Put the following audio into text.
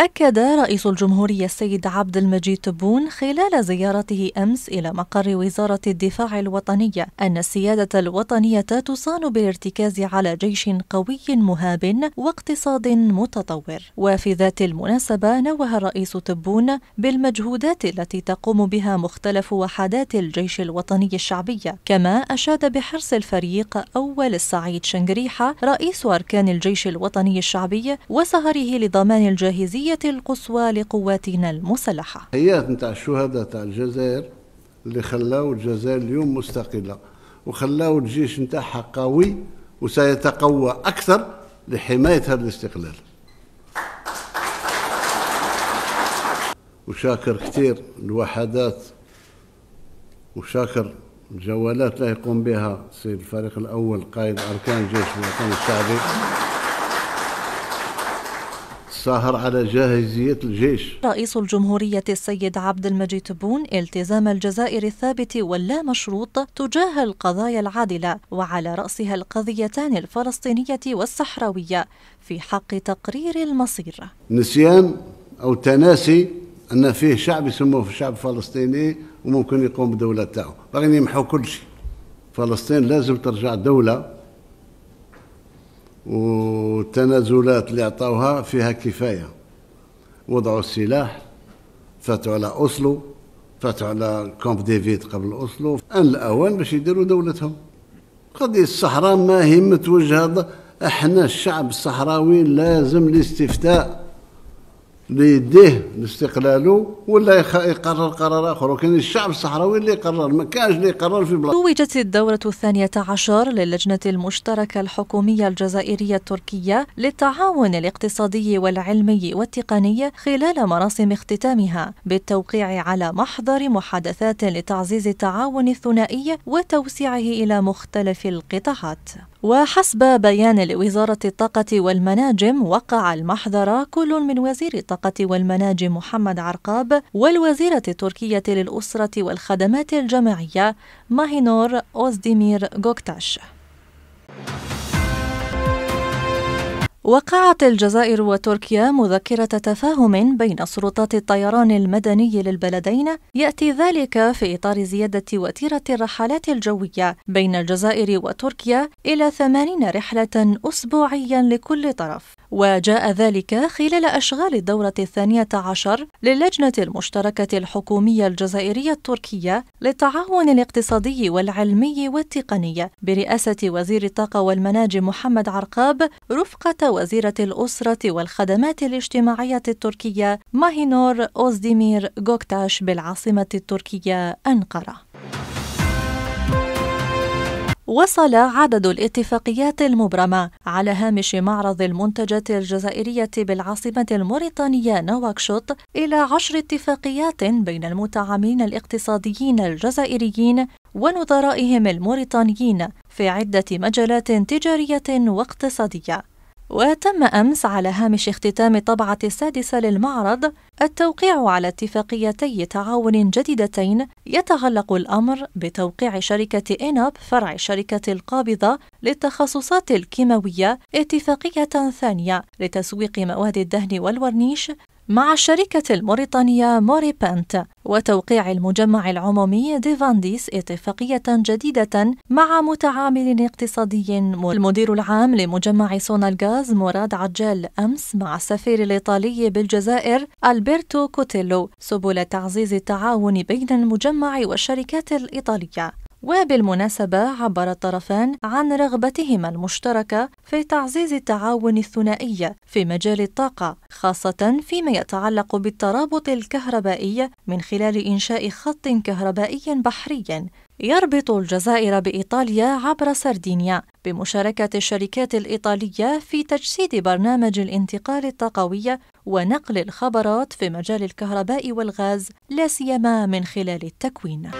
أكد رئيس الجمهورية السيد عبد المجيد تبون خلال زيارته أمس إلى مقر وزارة الدفاع الوطنية أن السيادة الوطنية تصان بالارتكاز على جيش قوي مهاب واقتصاد متطور وفي ذات المناسبة نوه الرئيس تبون بالمجهودات التي تقوم بها مختلف وحدات الجيش الوطني الشعبية كما أشاد بحرص الفريق أول السعيد شنقريحة رئيس أركان الجيش الوطني الشعبي وسهره لضمان الجاهزية الأهمية القصوى لقواتنا المسلحة هيات نتاع الشهداء تاع الجزائر اللي خلاو الجزائر اليوم مستقلة وخلاو الجيش نتاعها قوي وسيتقوى أكثر لحماية هذا الاستقلال وشاكر كثير الوحدات وشاكر الجولات اللي يقوم بها سيد الفريق الأول قائد أركان جيش الوطن الشعبي الساهر على جاهزية الجيش رئيس الجمهورية السيد عبد المجيد بون التزام الجزائر الثابت واللا مشروط تجاه القضايا العادلة وعلى رأسها القضيتان الفلسطينية والصحراوية في حق تقرير المصير نسيان أو تناسي أن فيه شعب يسموه في شعب فلسطيني وممكن يقوم بدولة تاعه باغيين يمحوا كل شيء فلسطين لازم ترجع دولة والتنازلات اللي عطاوها فيها كفايه وضعوا السلاح فاتوا على اوسلو فاتوا على كومب ديفيد قبل اوسلو ان الاوان باش يديروا دولتهم قضيه الصحراء ما هي متوجهه احنا الشعب الصحراوي لازم الاستفتاء اللي يديه لاستقلاله ولا يقرر قرار اخر وكان الشعب الصحراوي اللي يقرر ما كانش اللي يقرر في بلاد توجت الدورة الثانية عشر للجنة المشتركة الحكومية الجزائرية التركية للتعاون الاقتصادي والعلمي والتقني خلال مراسم اختتامها بالتوقيع على محضر محادثات لتعزيز التعاون الثنائي وتوسيعه إلى مختلف القطاعات وحسب بيان لوزارة الطاقة والمناجم وقع المحضر كل من وزير الطاقة والمناجم محمد عرقاب والوزيرة التركية للأسرة والخدمات الجماعية ماهينور أوزديمير غوكتاش وقعت الجزائر وتركيا مذكرة تفاهم بين سلطات الطيران المدني للبلدين يأتي ذلك في إطار زيادة وتيرة الرحلات الجوية بين الجزائر وتركيا إلى 80 رحلة أسبوعيا لكل طرف وجاء ذلك خلال أشغال الدورة الثانية عشر للجنة المشتركة الحكومية الجزائرية التركية للتعاون الاقتصادي والعلمي والتقني برئاسة وزير الطاقة والمناجم محمد عرقاب رفقة وزيرة الأسرة والخدمات الاجتماعية التركية ماهينور أوزديمير غوكتاش بالعاصمة التركية أنقرة. وصل عدد الاتفاقيات المبرمة على هامش معرض المنتجات الجزائرية بالعاصمة الموريتانية نواكشوط إلى عشر اتفاقيات بين المتعاملين الاقتصاديين الجزائريين ونظرائهم الموريتانيين في عدة مجالات تجارية واقتصادية وتم أمس على هامش اختتام الطبعة السادسة للمعرض التوقيع على اتفاقيتي تعاون جديدتين يتعلق الأمر بتوقيع شركة إيناب فرع الشركة القابضة للتخصصات الكيماوية اتفاقية ثانية لتسويق مواد الدهن والورنيش مع الشركة الموريتانية موريبانت وتوقيع المجمع العمومي ديفانديس اتفاقية جديدة مع متعامل اقتصادي المدير العام لمجمع صنع الغاز مراد عجال أمس مع السفير الإيطالي بالجزائر ألبرتو كوتيلو سبل تعزيز التعاون بين المجمع والشركات الإيطالية وبالمناسبة عبر الطرفان عن رغبتهما المشتركة في تعزيز التعاون الثنائي في مجال الطاقة خاصة فيما يتعلق بالترابط الكهربائي من خلال إنشاء خط كهربائي بحري يربط الجزائر بإيطاليا عبر سردينيا بمشاركة الشركات الإيطالية في تجسيد برنامج الانتقال الطاقوي ونقل الخبرات في مجال الكهرباء والغاز لا سيما من خلال التكوين.